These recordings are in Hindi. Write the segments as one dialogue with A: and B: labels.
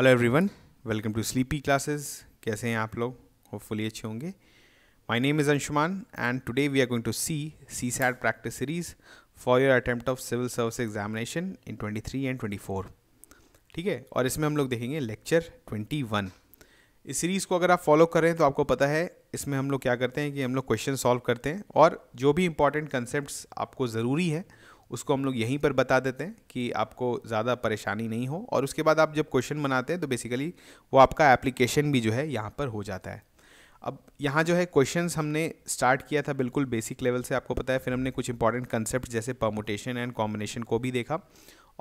A: Hello everyone welcome to sleepy classes कैसे हैं आप लोग होपफुली अच्छे होंगे my name is Anshuman and today we are going to see CSAT practice series for your attempt of civil service examination in 23 and 24 ठीक है और इसमें हम लोग देखेंगे लेक्चर 21 इस सीरीज़ को अगर आप फॉलो करें तो आपको पता है इसमें हम लोग क्या करते हैं कि हम लोग क्वेश्चन सॉल्व करते हैं और जो भी इंपॉर्टेंट कंसेप्ट आपको ज़रूरी है उसको हम लोग यहीं पर बता देते हैं कि आपको ज़्यादा परेशानी नहीं हो और उसके बाद आप जब क्वेश्चन बनाते हैं तो बेसिकली वो आपका एप्लीकेशन भी जो है यहाँ पर हो जाता है अब यहाँ जो है क्वेश्चन हमने स्टार्ट किया था बिल्कुल बेसिक लेवल से आपको पता है फिर हमने कुछ इंपॉर्टेंट कंसेप्ट जैसे परमोटेशन एंड कॉम्बिनेशन को भी देखा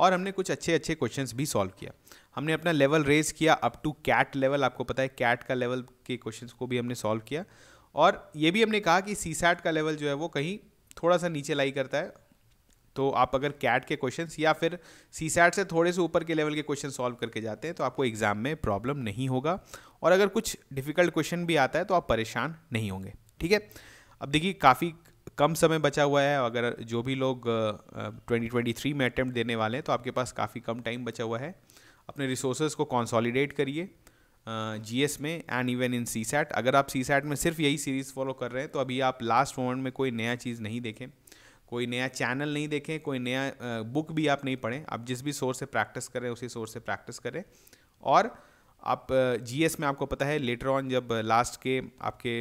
A: और हमने कुछ अच्छे अच्छे क्वेश्चन भी सॉल्व किया हमने अपना लेवल रेज किया अप टू कैट लेवल आपको पता है कैट का लेवल के क्वेश्चन को भी हमने सॉल्व किया और ये भी हमने कहा कि सी का लेवल जो है वो कहीं थोड़ा सा नीचे लाई करता है तो आप अगर कैट के क्वेश्चन या फिर सी सैट से थोड़े से ऊपर के लेवल के क्वेश्चन सॉल्व करके जाते हैं तो आपको एग्ज़ाम में प्रॉब्लम नहीं होगा और अगर कुछ डिफ़िकल्ट क्वेश्चन भी आता है तो आप परेशान नहीं होंगे ठीक है अब देखिए काफ़ी कम समय बचा हुआ है अगर जो भी लोग ट्वेंटी 2023 में अटैम्प्ट देने वाले हैं तो आपके पास काफ़ी कम टाइम बचा हुआ है अपने रिसोर्सेज को कंसोलिडेट करिए जी एस में and even in CSAT अगर आप सी सैट में सिर्फ यही सीरीज़ फॉलो कर रहे हैं तो अभी आप लास्ट मोमेंट में कोई नया चीज़ नहीं देखें कोई नया चैनल नहीं देखें कोई नया बुक भी आप नहीं पढ़ें आप जिस भी सोर्स से प्रैक्टिस करें उसी सोर्स से प्रैक्टिस करें और आप जीएस में आपको पता है लेटर ऑन जब लास्ट के आपके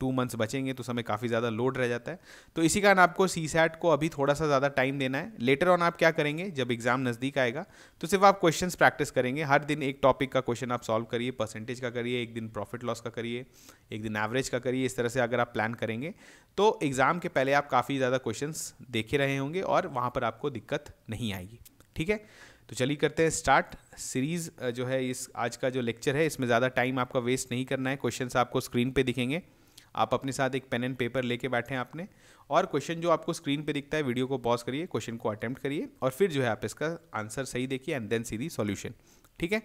A: टू मंथ्स बचेंगे तो समय काफ़ी ज़्यादा लोड रह जाता है तो इसी कारण आपको सी सैट को अभी थोड़ा सा ज़्यादा टाइम देना है लेटर ऑन आप क्या करेंगे जब एग्ज़ाम नज़दीक आएगा तो सिर्फ आप क्वेश्चंस प्रैक्टिस करेंगे हर दिन एक टॉपिक का क्वेश्चन आप सॉल्व करिए परसेंटेज का करिए एक दिन प्रॉफिट लॉस का करिए एक दिन एवरेज का करिए इस तरह से अगर आप प्लान करेंगे तो एग्ज़ाम के पहले आप काफ़ी ज़्यादा क्वेश्चन देखे रहे होंगे और वहाँ पर आपको दिक्कत नहीं आएगी ठीक है तो चलिए करते हैं स्टार्ट सीरीज़ जो है इस आज का जो लेक्चर है इसमें ज़्यादा टाइम आपका वेस्ट नहीं करना है क्वेश्चंस आपको स्क्रीन पे दिखेंगे आप अपने साथ एक पेन एंड पेपर लेके बैठे हैं आपने और क्वेश्चन जो आपको स्क्रीन पे दिखता है वीडियो को पॉज करिए क्वेश्चन को अटैम्प्ट करिए और फिर जो है आप इसका आंसर सही देखिए and then see the solution ठीक है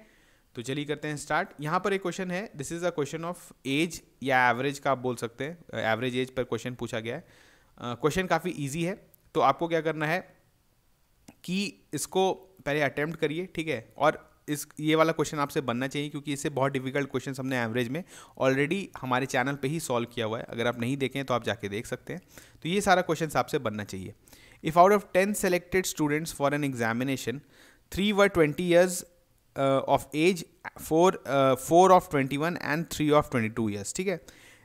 A: तो चलिए करते हैं स्टार्ट यहाँ पर एक क्वेश्चन है this is a question of age या एवरेज का आप बोल सकते हैं एवरेज uh, एज पर क्वेश्चन पूछा गया है क्वेश्चन uh, काफ़ी ईजी है तो आपको क्या करना है कि इसको पहले अटैम्प्ट करिए ठीक है और इस ये वाला क्वेश्चन आपसे बनना चाहिए क्योंकि इससे बहुत डिफिकल्ट क्वेश्चन हमने एवरेज में ऑलरेडी हमारे चैनल पे ही सॉल्व किया हुआ है अगर आप नहीं देखें तो आप जाके देख सकते हैं तो ये सारा क्वेश्चन आपसे बनना चाहिए if out of ten selected students for an examination three were twenty years of age four four of twenty one and three of twenty two years ठीक है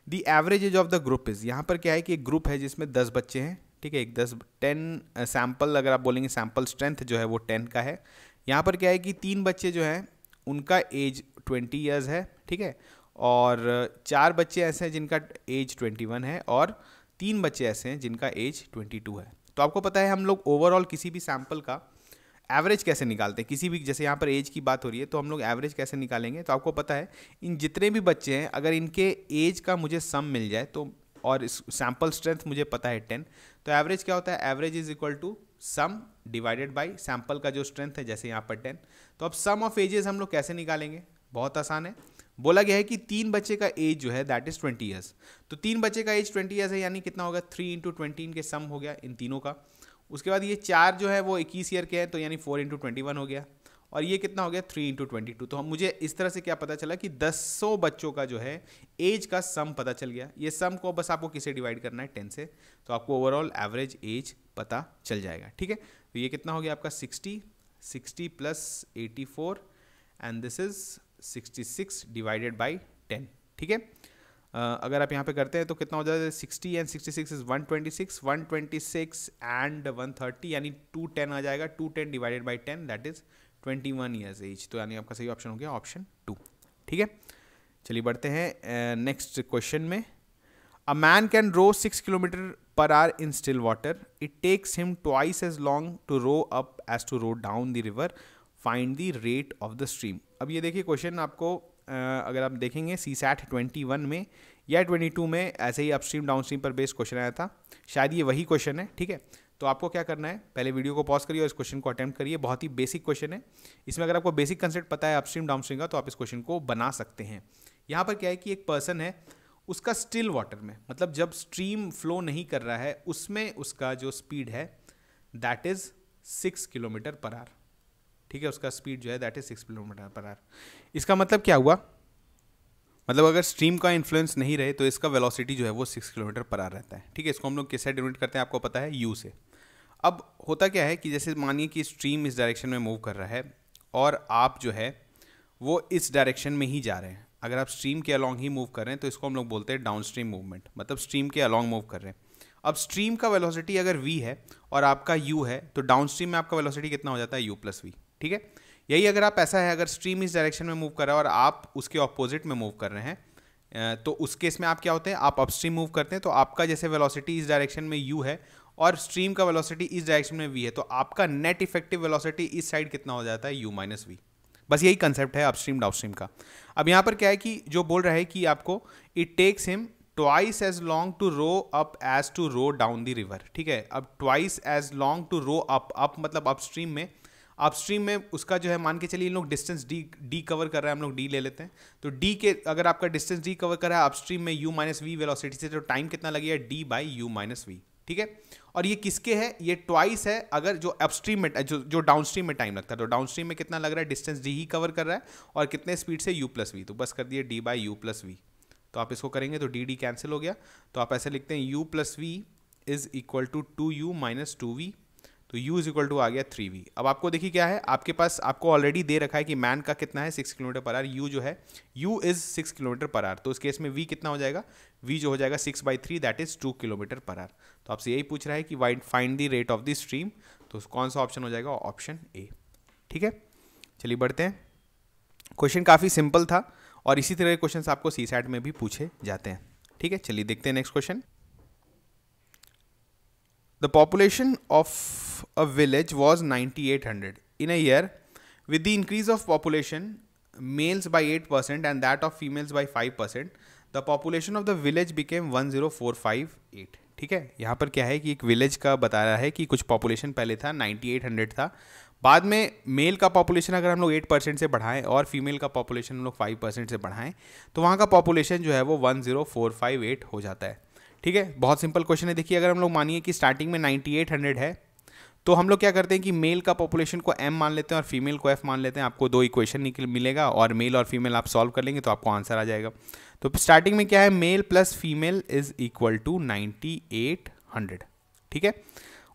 A: the average age of the group is यहाँ पर क्या है कि एक ग्रुप है जिसमें दस बच्चे हैं ठीक है एक दस टेन सैम्पल uh, अगर आप बोलेंगे सैम्पल स्ट्रेंथ जो है वो टेन का है यहाँ पर क्या है कि तीन बच्चे जो हैं उनका एज ट्वेंटी ईयर्स है ठीक है और चार बच्चे ऐसे हैं जिनका एज ट्वेंटी वन है और तीन बच्चे ऐसे हैं जिनका एज ट्वेंटी टू है तो आपको पता है हम लोग ओवरऑल किसी भी सैम्पल का एवरेज कैसे निकालते हैं किसी भी जैसे यहाँ पर एज की बात हो रही है तो हम लोग एवरेज कैसे निकालेंगे तो आपको पता है इन जितने भी बच्चे हैं अगर इनके एज का मुझे सम मिल जाए तो और सैम्पल स्ट्रेंथ मुझे पता है टेन तो एवरेज क्या होता है average is equal to sum divided by sample का जो स्ट्रेंथ है जैसे यहाँ पर टेन तो अब सम ऑफ एजेस हम लोग कैसे निकालेंगे बहुत आसान है बोला गया है कि तीन बच्चे का एज जो है दैट इज़ ट्वेंटी ईयर्स तो तीन बच्चे का एज ट्वेंटी ईयर्स है यानी कितना होगा थ्री इंटू ट्वेंटी इनके सम हो गया इन तीनों का उसके बाद ये चार जो है वो इक्कीस ईयर के हैं तो यानी फोर इंटू ट्वेंटी वन हो गया और ये कितना हो गया थ्री इंटू ट्वेंटी टू तो हम मुझे इस तरह से क्या पता चला कि दस सौ बच्चों का जो है एज का सम पता चल गया ये सम को बस आपको किसे डिवाइड करना है टेन से तो आपको ओवरऑल एवरेज एज पता चल जाएगा ठीक है तो ये कितना हो गया आपका sixty sixty plus eighty four and this is sixty six divided by ten ठीक है Uh, अगर आप यहाँ पे करते हैं तो कितना हो जाता है sixty and sixty six is one twenty six one twenty six and one thirty यानी टू टेन आ जाएगा two ten divided by ten that is twenty one years age तो यानी आपका सही ऑप्शन हो गया ऑप्शन टू ठीक है चलिए बढ़ते हैं नेक्स्ट uh, क्वेश्चन में a man can row six kilometre per hour in still water it takes him twice as long to row up as to row down the river find the rate of the stream अब ये देखिए क्वेश्चन आपको uh, अगर आप देखेंगे सी सैट ट्वेंटी वन में या ट्वेंटी टू में ऐसे ही अपस्ट्रीम डाउनस्ट्रीम पर बेस्ड क्वेश्चन आया था शायद ये वही क्वेश्चन है ठीक है तो आपको क्या करना है पहले वीडियो को पॉज करिए और इस क्वेश्चन को अटैम्प्ट करिए बहुत ही बेसिक क्वेश्चन है इसमें अगर आपको बेसिक कंसेप्ट पता है अपस्ट्रीम डाउनस्ट्रीम का तो आप इस क्वेश्चन को बना सकते हैं यहाँ पर क्या है कि एक पर्सन है उसका स्टिल वाटर में मतलब जब स्ट्रीम फ्लो नहीं कर रहा है उसमें उसका जो स्पीड है that is six kilometre per hour ठीक है उसका स्पीड जो है that is six kilometre per hour इसका मतलब क्या हुआ मतलब अगर स्ट्रीम का इन्फ्लुएंस नहीं रहे तो इसका वेलोसिटी जो है वो सिक्स किलोमीटर पर आर रहता है ठीक है इसको हम लोग किससे डिनोट करते हैं आपको पता है यू से अब होता क्या है कि जैसे मानिए कि स्ट्रीम इस डायरेक्शन में मूव कर रहा है और आप जो है वो इस डायरेक्शन में ही जा रहे हैं अगर आप स्ट्रीम के अलॉन्ग ही मूव कर रहे हैं तो इसको हम लोग बोलते हैं डाउन स्ट्रीम मूवमेंट मतलब स्ट्रीम के अलॉन्ग मूव कर रहे हैं अब स्ट्रीम का वेलोसिटी अगर वी है और आपका यू है तो डाउन स्ट्रीम में आपका वेलोसिटी कितना हो जाता है यू प्लस वी ठीक है यही अगर आप ऐसा है अगर स्ट्रीम इस डायरेक्शन में मूव कर रहा है और आप उसके ऑपोजिट में मूव कर रहे हैं तो उस केस में आप क्या होते हैं आप अपस्ट्रीम मूव करते हैं तो आपका जैसे वेलोसिटी इस डायरेक्शन में यू है और स्ट्रीम का वेलोसिटी इस डायरेक्शन में वी है तो आपका नेट इफेक्टिव वेलोसिटी इस साइड कितना हो जाता है यू माइनस वी बस यही कंसेप्ट है अपस्ट्रीम डाउनस्ट्रीम का अब यहाँ पर क्या है कि जो बोल रहा है कि आपको it takes him twice as long to row up as to row down the river ठीक है अब twice as long to row up up मतलब अपस्ट्रीम में अपस्ट्रीम में उसका जो है मान के चलिए इन लोग डिस्टेंस डी डी कवर कर रहे हैं हम लोग डी ले लेते हैं तो डी के अगर आपका डिस्टेंस डी कवर कर रहा है अपस्ट्रीम में यू माइनस वी वेलोसिटी से तो टाइम कितना लगेगा D by U minus V ठीक है और ये किसके है ये ट्वाइस है अगर जो अपस्ट्रीम में जो जो डाउनस्ट्रीम में टाइम लगता है तो डाउनस्ट्रीम में कितना लग रहा है डिस्टेंस डी ही कवर कर रहा है और कितने स्पीड से यू प्लस वी तो बस कर दिए D by U plus V तो आप इसको करेंगे तो डी डी कैंसिल हो गया तो आप ऐसे लिखते हैं U plus V is equal to two U minus two V तो यू इज इक्वल टू आ गया थ्री वी अब आपको देखिए क्या है आपके पास आपको ऑलरेडी दे रखा है कि मैन का कितना है six kilometre per hour U जो है U is six kilometre per hour तो इस केस में वी कितना हो जाएगा वी जो हो जाएगा six by three that is two kilometre per hour तो आपसे यही पूछ रहा है कि white find the rate of the stream तो कौन सा ऑप्शन हो जाएगा ऑप्शन ए ठीक है चलिए बढ़ते हैं क्वेश्चन काफ़ी सिंपल था और इसी तरह के क्वेश्चन आपको सी सैट में भी पूछे जाते हैं ठीक है चलिए देखते हैं next question the population of a village was 9800 in a year. With the increase of population, males by 8% and that of females by 5%, the population of the village became one zero four five eight ठीक है यहाँ पर क्या है कि एक विलेज का बता रहा है कि कुछ पॉपुलेशन पहले था नाइन्टी एट हंड्रेड था बाद में मेल का पॉपुलेशन अगर हम लोग एट परसेंट से बढ़ाएं और फीमेल का पॉपुलेशन हम लोग फाइव परसेंट से बढ़ाएं तो वहाँ का पॉपुलेशन जो है वो one zero four five eight हो जाता है ठीक है बहुत सिंपल क्वेश्चन है देखिए अगर हम लोग मानिए कि स्टार्टिंग में नाइन्टी एट हंड्रेड है तो हम लोग क्या करते हैं कि मेल का पॉपुलेशन को एम मान लेते हैं और फीमेल को एफ मान लेते हैं आपको दो इक्वेशन निकल मिलेगा और मेल और फीमेल आप सॉल्व कर लेंगे तो आपको आंसर आ जाएगा तो स्टार्टिंग में क्या है male plus female is equal to ninety eight hundred ठीक है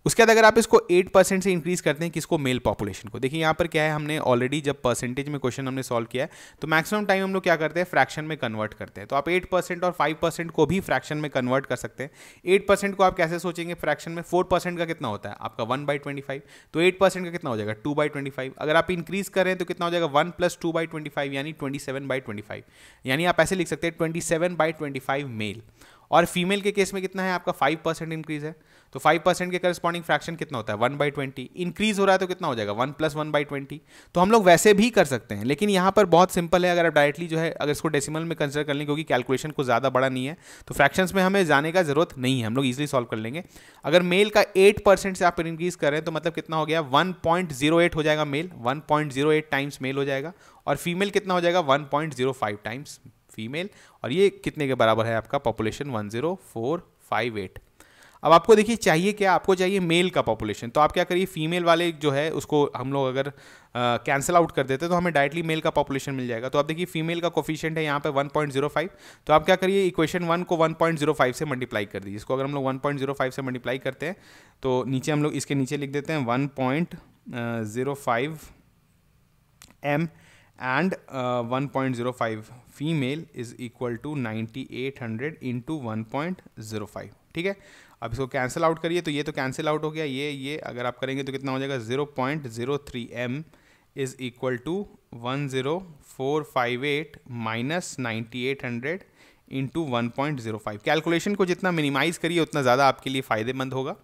A: उसके बाद अगर आप इसको 8 परसेंट से इंक्रीज़ करते हैं किसको मेल पॉपुलेशन को देखिए यहाँ पर क्या है हमने ऑलरेडी जब परसेंटेज में क्वेश्चन हमने सॉल्व किया है तो मैक्सिमम टाइम हम लोग क्या करते हैं फ्रैक्शन में कन्वर्ट करते हैं तो आप 8 परसेंट और 5 परसेंट को भी फ्रैक्शन में कन्वर्ट कर सकते हैं 8 परसेंट को आप कैसे सोचेंगे फ्रैक्शन में फोर परसेंट का कितना होता है आपका वन बाई ट्वेंटी फाइव तो एट परसेंट का कितना हो जाएगा टू बाई ट्वेंटी फाइव अगर आप इंक्रीज़ करें तो कितना हो जाएगा one plus two by twenty five यानी twenty seven by twenty five यानी आप ऐसे लिख सकते हैं twenty seven by twenty five male और फीमेल के केस में कितना है आपका फाइव परसेंट इंक्रीज़ है तो फाइव परसेंट के करस्पॉन्डिंग फ्रैक्शन कितना होता है वन बाई ट्वेंटी इंक्रीज हो रहा है तो कितना हो जाएगा one plus one by twenty तो हम लोग वैसे भी कर सकते हैं लेकिन यहाँ पर बहुत सिंपल है अगर आप डायरेक्टली जो है अगर इसको डेसिमल में कंसिडर कर लें क्योंकि कैलकुलेशन को ज़्यादा बड़ा नहीं है तो फ्रैक्शन में हमें जाने का जरूरत नहीं है हम लोग ईजिली सॉल्व कर लेंगे अगर मेल का एट परसेंट से आप इंक्रीज कर रहे हैं तो मतलब कितना हो गया वन पॉइंट जीरो एट हो जाएगा male one point zero eight times male हो जाएगा और फीमेल कितना हो जाएगा one point zero five times female और ये कितने के बराबर है आपका population one zero four five eight अब आपको देखिए चाहिए क्या आपको चाहिए मेल का पॉपुलेशन तो आप क्या करिए फीमेल वाले जो है उसको हम लोग अगर कैंसिल आउट कर देते तो हमें डायरेक्टली मेल का पॉपुलेशन मिल जाएगा तो आप देखिए फीमेल का कोफिशियंट है यहाँ पे 1.05 तो आप क्या करिए इक्वेशन वन को 1.05 से मल्टीप्लाई कर दीजिए इसको अगर हम लोग 1.05 से मल्टीप्लाई करते हैं तो नीचे हम लोग इसके नीचे लिख देते हैं one point zero five M and one point zero five female is equal to ninety eight hundred into one point zero five ठीक है अब इसको कैंसिल आउट करिए तो ये तो कैंसिल आउट हो गया ये ये अगर आप करेंगे तो कितना हो जाएगा zero point zero three M is equal to one zero four five eight minus ninety eight hundred into one point zero five calculation को जितना मिनिमाइज़ करिए उतना ज़्यादा आपके लिए फ़ायदेमंद होगा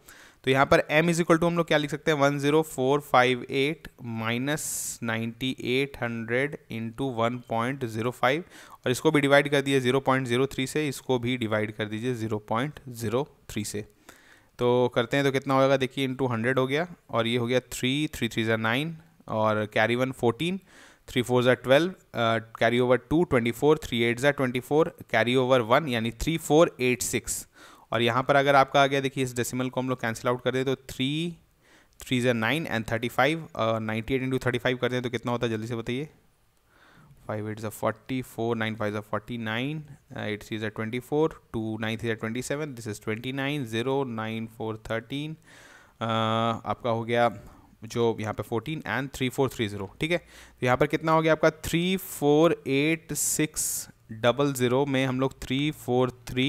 A: तो यहाँ पर m इज इक्वल टू हम लोग क्या लिख सकते हैं one zero four five eight minus ninety eight hundred into one point zero five और इसको भी डिवाइड कर दिए जीरो पॉइंट जीरो थ्री से इसको भी डिवाइड कर दीजिए जीरो पॉइंट जीरो थ्री से तो करते हैं तो कितना होगा देखिए इंटू हंड्रेड हो गया और ये हो गया थ्री थ्री थ्री ज़ा नाइन और carry one fourteen three four ज़ा twelve carry over two twenty four three eight ज़ा twenty four carry over one यानी थ्री फोर एट सिक्स और यहाँ पर अगर आपका आ गया देखिए इस डेसिमल को हम लोग कैंसिल आउट कर दें तो थ्री थ्री जो nine and thirty five ninety eight into thirty five कर दें तो कितना होता है जल्दी से बताइए फाइव एट ज़ा फोर्टी फोर नाइन फाइव ज़ा फोर्टी नाइन एट थ्री ज़ा twenty four two nine three ज़ा twenty seven this is twenty nine zero nine four thirteen आपका हो गया जो यहाँ पे fourteen and three four three zero ठीक है तो यहाँ पर कितना हो गया आपका three four eight six double zero में हम लोग थ्री फोर थ्री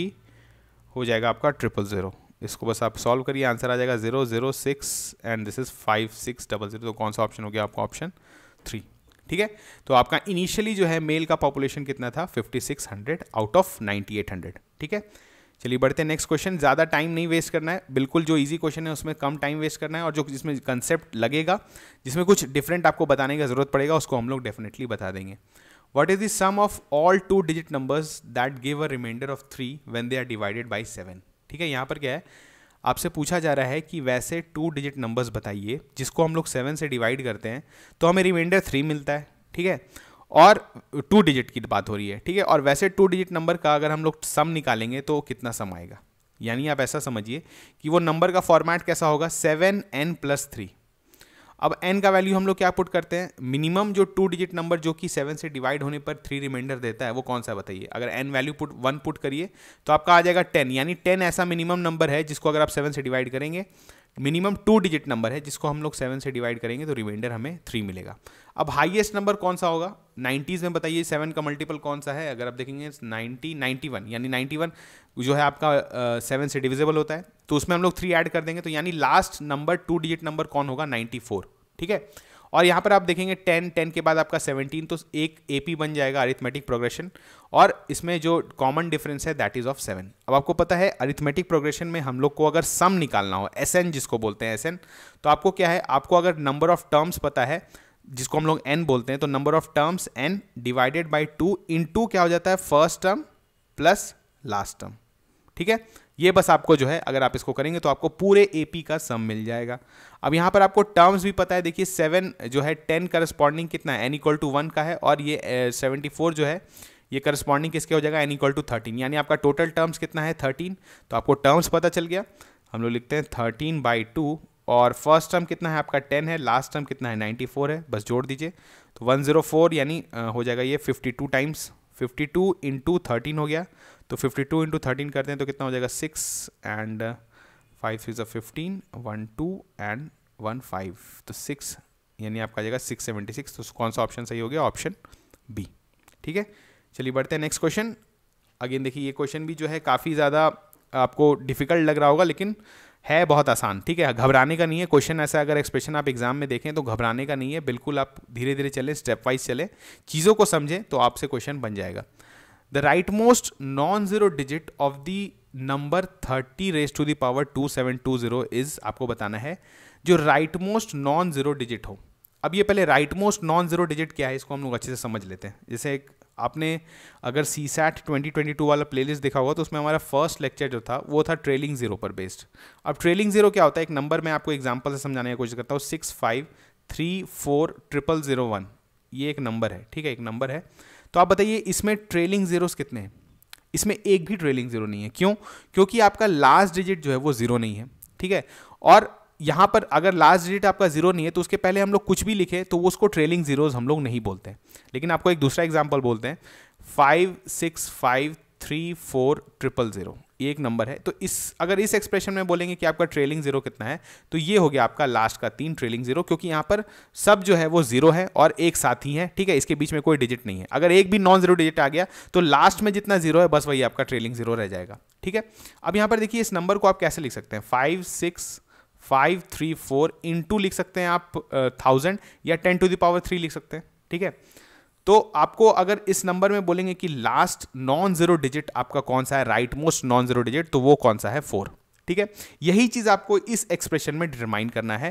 A: हो जाएगा आपका ट्रिपल ज़ीरो इसको बस आप सॉल्व करिए आंसर आ जाएगा zero zero six and this is five six double zero तो कौन सा ऑप्शन हो गया आपका ऑप्शन थ्री ठीक है तो आपका इनिशियली जो है मेल का पॉपुलेशन कितना था fifty six hundred out of ninety eight hundred ठीक है चलिए बढ़ते हैं नेक्स्ट क्वेश्चन ज़्यादा टाइम नहीं वेस्ट करना है बिल्कुल जो इजी क्वेश्चन है उसमें कम टाइम वेस्ट करना है और जो जिसमें कंसेप्ट लगेगा जिसमें कुछ डिफरेंट आपको बताने का ज़रूरत पड़ेगा उसको हम लोग डेफिनेटली बता देंगे What is the sum of all two digit numbers that give a remainder of three when they are divided by seven ठीक है यहाँ पर क्या है आपसे पूछा जा रहा है कि वैसे टू डिजिट नंबर्स बताइए जिसको हम लोग सेवन से डिवाइड करते हैं तो हमें रिमाइंडर थ्री मिलता है ठीक है और टू डिजिट की बात हो रही है ठीक है और वैसे टू डिजिट नंबर का अगर हम लोग सम निकालेंगे तो कितना सम आएगा यानी आप ऐसा समझिए कि वो नंबर का फॉर्मेट कैसा होगा सेवन एन प्लस थ्री अब एन का वैल्यू हम लोग क्या पुट करते हैं मिनिमम जो टू डिजिट नंबर जो कि सेवन से डिवाइड होने पर थ्री रिमाइंडर देता है वो कौन सा बताइए अगर N value put one put करिए तो आपका आ जाएगा टेन यानी टेन ऐसा मिनिमम नंबर है जिसको अगर आप सेवन से डिवाइड करेंगे मिनिमम टू डिजिट नंबर है जिसको हम लोग सेवन से डिवाइड करेंगे तो रिमाइंडर हमें थ्री मिलेगा अब हाईएस्ट नंबर कौन सा होगा नाइन्टीज़ में बताइए सेवन का मल्टीपल कौन सा है अगर आप देखेंगे नाइन्टी नाइन्टी वन यानी नाइन्टी वन जो है आपका सेवन uh, से डिविजेबल होता है तो उसमें हम लोग थ्री ऐड कर देंगे तो यानी last number two digit number कौन होगा नाइन्टी फोर ठीक है और यहाँ पर आप देखेंगे टेन टेन के बाद आपका सेवनटीन तो एक ए बन जाएगा अरिथमेटिक प्रोग्रेशन और इसमें जो कॉमन डिफरेंस है दैट इज़ ऑफ सेवन अब आपको पता है अरिथमेटिक प्रोग्रेशन में हम लोग को अगर सम निकालना हो एस जिसको बोलते हैं एस तो आपको क्या है आपको अगर नंबर ऑफ टर्म्स पता है जिसको हम लोग एन बोलते हैं तो number of terms N divided by two into क्या हो जाता है first term plus last term ठीक है ये बस आपको जो है अगर आप इसको करेंगे तो आपको पूरे एपी का सम मिल जाएगा अब यहाँ पर आपको टर्म्स भी पता है देखिए सेवन जो है टेन करस्पॉन्डिंग कितना है एन इक्वल टू वन का है और ये सेवेंटी फोर जो है ये करस्पॉन्डिंग किसके हो जाएगा एन इक्वल टू थर्टीन यानी आपका टोटल टर्म्स कितना है थर्टीन तो आपको टर्म्स पता चल गया हम लोग लिखते हैं थर्टीन बाई टू और फर्स्ट टर्म कितना है आपका टेन है लास्ट टर्म कितना है नाइन्टी फोर है बस जोड़ दीजिए तो वन ज़ीरो फोर यानी हो जाएगा ये fifty two times fifty two into thirteen हो गया तो 52 टू इंटू थर्टीन करते हैं तो कितना हो जाएगा six and five six fifteen one two and one five तो सिक्स यानी आपका आ जाएगा सिक्स सेवेंटी सिक्स तो कौन सा ऑप्शन सही हो गया ऑप्शन बी ठीक है चलिए बढ़ते हैं नेक्स्ट क्वेश्चन अगेन देखिए ये क्वेश्चन भी जो है काफ़ी ज़्यादा आपको डिफिकल्ट लग रहा होगा लेकिन है बहुत आसान ठीक है घबराने का नहीं है क्वेश्चन ऐसा अगर एक्सप्रेशन आप एग्जाम में देखें तो घबराने का नहीं है बिल्कुल आप धीरे धीरे चलें स्टेप वाइज चलें चीज़ों को समझें तो आपसे क्वेश्चन बन जाएगा the rightmost non-zero digit of the number 30 raised to the power 2720 is आपको बताना है जो right most non zero digit हो अब ये पहले right most non zero digit क्या है इसको हम लोग अच्छे से समझ लेते हैं जैसे एक आपने अगर सी सैट ट्वेंटी वाला प्लेलिस्ट देखा होगा तो उसमें हमारा फर्स्ट लेक्चर जो था वो था ट्रेलिंग जीरो पर बेस्ड अब ट्रेलिंग जीरो क्या होता है एक नंबर मैं आपको एग्जाम्पल से समझाने की कोशिश करता हूँ six five three four triple zero one ये एक नंबर है ठीक है एक नंबर है तो आप बताइए इसमें ट्रेलिंग जीरोस कितने हैं इसमें एक भी ट्रेलिंग जीरो नहीं है क्यों क्योंकि आपका लास्ट डिजिट जो है वो जीरो नहीं है ठीक है और यहां पर अगर लास्ट डिजिट आपका जीरो नहीं है तो उसके पहले हम लोग कुछ भी लिखे तो उसको ट्रेलिंग जीरोज हम लोग नहीं बोलते हैं लेकिन आपको एक दूसरा एग्जाम्पल बोलते हैं five six five three four triple zero एक नंबर है तो इस अगर इस एक्सप्रेशन में बोलेंगे कि आपका ट्रेलिंग ज़ीरो कितना है तो ये हो गया आपका लास्ट का तीन ट्रेलिंग ज़ीरो क्योंकि यहाँ पर सब जो है वो ज़ीरो है और एक साथ ही है ठीक है इसके बीच में कोई डिजिट नहीं है अगर एक भी नॉन ज़ीरो डिजिट आ गया तो लास्ट में जितना ज़ीरो है बस वही आपका ट्रेलिंग ज़ीरो रह जाएगा ठीक है अब यहाँ पर देखिए इस नंबर को आप कैसे लिख सकते हैं five six five three four into लिख सकते हैं आप थाउजेंड या टेन टू दावर थ्री लिख सकते हैं ठीक है तो आपको अगर इस नंबर में बोलेंगे कि लास्ट नॉन जीरो डिजिट आपका कौन सा है right most non zero digit तो वो कौन सा है फोर ठीक है यही चीज आपको इस एक्सप्रेशन में डिटरमाइन करना है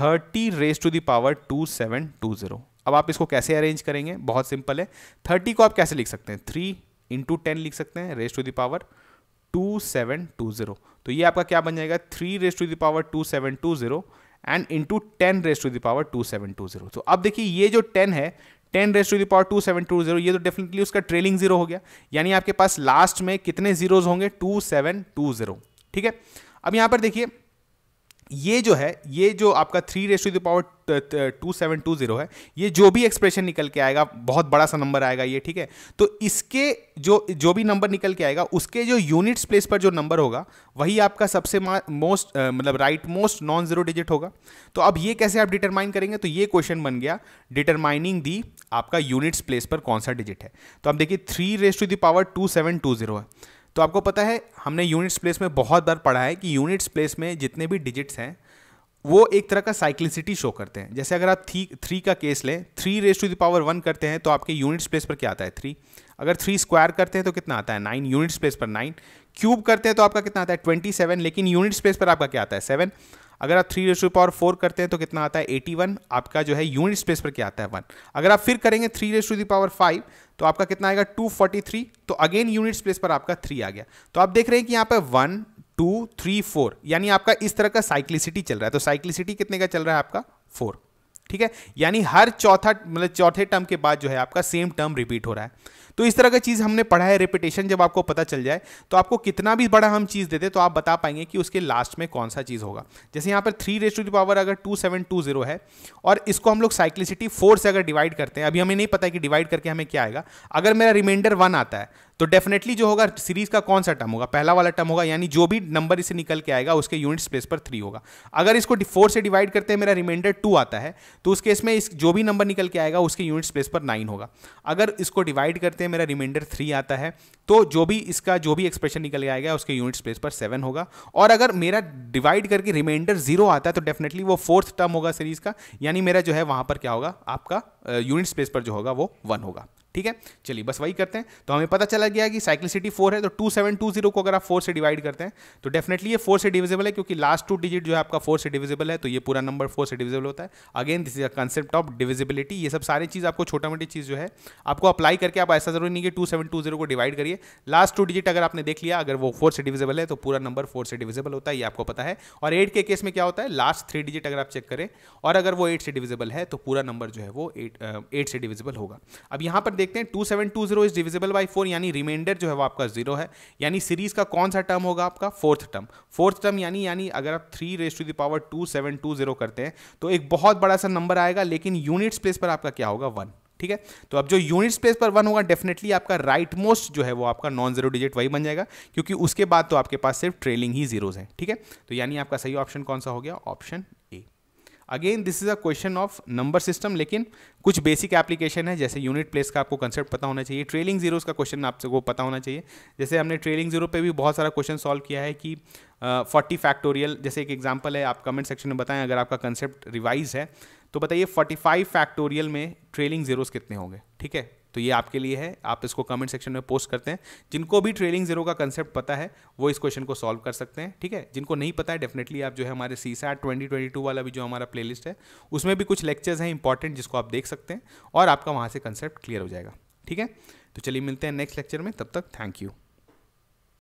A: thirty raise to the power two seven two zero अब आप इसको कैसे अरेंज करेंगे बहुत सिंपल है थर्टी को आप कैसे लिख सकते हैं थ्री इंटू टेन लिख सकते हैं raise to the power two seven two zero तो ये आपका क्या बन जाएगा three raise to the power two seven two zero and into ten raise to the power two seven two zero तो अब देखिए ये जो टेन है ten raise to the power two seven two zero ये तो डेफिनेटली उसका ट्रेलिंग जीरो हो गया यानी आपके पास लास्ट में कितने जीरोज होंगे टू सेवन टू जीरो ठीक है अब यहां पर देखिए ये जो है ये जो आपका three raise to the power two seven two zero है ये जो भी एक्सप्रेशन निकल के आएगा बहुत बड़ा सा नंबर आएगा ये ठीक है तो इसके जो जो भी नंबर निकल के आएगा उसके जो यूनिट्स प्लेस पर जो नंबर होगा वही आपका सबसे मोस्ट uh, मतलब right most non zero digit होगा तो अब ये कैसे आप डिटरमाइन करेंगे तो ये क्वेश्चन बन गया डिटरमाइनिंग दी आपका यूनिट्स प्लेस पर कौन सा डिजिट है तो आप देखिए three raise to the power two seven two zero है तो आपको पता है हमने यूनिट्स प्लेस में बहुत बार पढ़ा है कि यूनिट्स प्लेस में जितने भी डिजिट्स हैं वो एक तरह का साइक्लिसिटी शो करते हैं जैसे अगर आप थ्री थ्री का केस लें three raise to the power one करते हैं तो आपके यूनिट्स प्लेस पर क्या आता है थ्री अगर थ्री स्क्वायर करते हैं तो कितना आता है नाइन यूनिट्स प्लेस पर नाइन क्यूब करते हैं तो आपका कितना आता है ट्वेंटी सेवन लेकिन यूनिट्स प्लेस पर आपका क्या आता है सेवन अगर आप थ्री रेशो पावर फोर करते हैं तो कितना आता है एटी वन आपका जो है यूनिट स्पेस पर क्या आता है वन अगर आप फिर करेंगे three raise to the power five तो आपका कितना आएगा टू फोर्टी थ्री तो अगेन यूनिट स्पेस पर आपका थ्री आ गया तो आप देख रहे हैं कि यहाँ पर वन टू थ्री फोर यानी आपका इस तरह का साइक्लिसिटी चल रहा है तो साइक्लिसिटी कितने का चल रहा है आपका फोर ठीक है यानी हर चौथा मतलब चौथे टर्म के बाद जो है आपका सेम टर्म रिपीट हो रहा है तो इस तरह का चीज़ हमने पढ़ा है रिपीटेशन जब आपको पता चल जाए तो आपको कितना भी बड़ा हम चीज़ देते तो आप बता पाएंगे कि उसके लास्ट में कौन सा चीज़ होगा जैसे यहाँ पर थ्री रेस्टू टू पावर अगर टू सेवन टू जीरो है और इसको हम लोग साइक्लिसिटी फोर से अगर डिवाइड करते हैं अभी हमें नहीं पता है कि डिवाइड करके हमें क्या आएगा अगर मेरा रिमाइंडर वन आता है तो डेफिनेटली जो होगा सीरीज का कौन सा टर्म होगा पहला वाला टर्म होगा यानी जो भी नंबर इसे निकल के आएगा उसके यूनिट स्पेस पर थ्री होगा अगर इसको फोर से डिवाइड करते हैं मेरा रिमाइंडर टू आता है तो उस केस में इस जो भी नंबर निकल के आएगा उसके यूनिट स्पेस पर नाइन होगा अगर इसको डिवाइड करते हैं मेरा रिमाइंडर थ्री आता है तो जो भी इसका जो भी एक्सप्रेशन निकल के आएगा उसके यूनिट स्पेस पर सेवन होगा और अगर मेरा डिवाइड करके रिमाइंडर जीरो आता है तो डेफिनेटली वो फोर्थ टर्म होगा सीरीज का यानी मेरा जो है वहाँ पर क्या होगा आपका यूनिट स्पेस पर जो होगा वो वन होगा ठीक है चलिए बस वही करते हैं तो हमें पता चला गया कि साइक्लिसिटी फोर है तो टू सेवन टू जीरो को अगर आप फोर से डिवाइड करते हैं तो डेफिनेटली ये फोर से डिविजिबल है क्योंकि लास्ट टू डिजिट जो है आपका फोर से डिविजिबल है तो ये पूरा नंबर फोर से डिविजिबल होता है again this is a concept of divisibility ये सब सारी चीज़ आपको छोटा मोटी चीज़ जो है आपको अप्लाई करके आप ऐसा जरूरी नहीं कि टू सेवन टू जीरो को डिवाइड करिए लास्ट टू डिजिट अगर आपने देख लिया अगर वो फोर से डिविजिबल है तो पूरा नंबर फोर से डिविजिबल होता है ये आपको पता है और एट के केस में क्या होता है लास्ट थ्री डिजिट अगर आप चेक करें और अगर वो एट से डिविजिबल है तो पूरा नंबर जो है वो एट एट से डिविजिबल होगा अब यहां पर देखते हैं two seven two zero is divisible by four यानी रिमाइंडर जो है वो आपका जीरो है यानी सीरीज का कौन सा टर्म होगा आपका फोर्थ टर्म फोर्थ टर्म यानी यानी अगर आप three raise to the power two seven two zero करते हैं तो एक बहुत बड़ा सा नंबर आएगा लेकिन यूनिट स्पेस पर आपका क्या होगा वन ठीक है तो अब जो यूनिट स्पेस पर वन होगा डेफिनेटली आपका राइट मोस्ट जो है वो आपका नॉन जीरो डिजिट वही बन जाएगा क्योंकि उसके बाद तो आपके पास सिर्फ ट्रेलिंग ही जीरोज हैं ठीक है तो यानी आपका सही ऑप्शन कौन सा हो गया option again this is a question of number system लेकिन कुछ बेसिक एप्लीकेशन है जैसे यूनिट प्लेस का आपको कंसेप्ट पता होना चाहिए ट्रेलिंग जीरोज़ का क्वेश्चन आपसे को पता होना चाहिए जैसे हमने ट्रेलिंग जीरो पे भी बहुत सारा क्वेश्चन सॉल्व किया है कि फोर्टी uh, फैक्टोरियल जैसे एक एग्जाम्पल है आप कमेंट सेक्शन में बताएं अगर आपका कंसेप्ट रिवाइज है तो बताइए फोर्टी फाइव फैक्टोरियल में ट्रेलिंग जीरोज़ कितने होंगे ठीक है तो ये आपके लिए है आप इसको कमेंट सेक्शन में पोस्ट करते हैं जिनको भी ट्रेलिंग जीरो का कंसेप्ट पता है वो इस क्वेश्चन को सॉल्व कर सकते हैं ठीक है जिनको नहीं पता है डेफिनेटली आप जो है हमारे C set twenty twenty two वाला भी जो हमारा प्ले है उसमें भी कुछ लेक्चर्स हैं इंपॉर्टेंट जिसको आप देख सकते हैं और आपका वहाँ से कंसेप्ट क्लियर हो जाएगा ठीक है तो चलिए मिलते हैं नेक्स्ट लेक्चर में तब तक थैंक यू